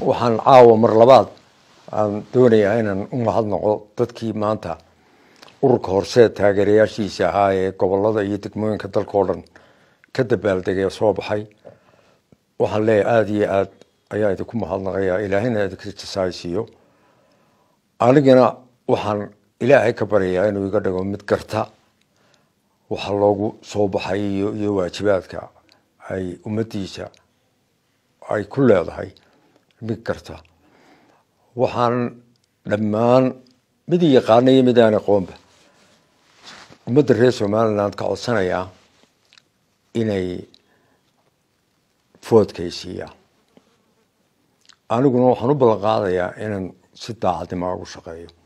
waxaan caawa mar labaad aan doonayaa inaan u mahadnaqo dadkii maanta ururka horse taageerayaashiisa ahaa ee gobolada iyo degmooyinka dalka oo dhan ka dabaaldegee soo baxay waxaan leeyahay aada iyo aada ayaa idinku mahadnaqayaa ilaahayna idinka jasaaysiiyo anigana waxaan ilaahay ka baryayaa inuu iga dhigo mid garta waxa loogu soo baxay iyo iyo waajibaadka ay ummaddiisa ay ku leedahay mid karta waxaan dhammaan mid yaqaana iyo mid aan aqoonba ummadda reer somaliland ka codsanayaa inay foodkaysiiyaan aniguna waxaan u ballan qaadayaa inaan si daacadnimo ah ugu shaqeeyo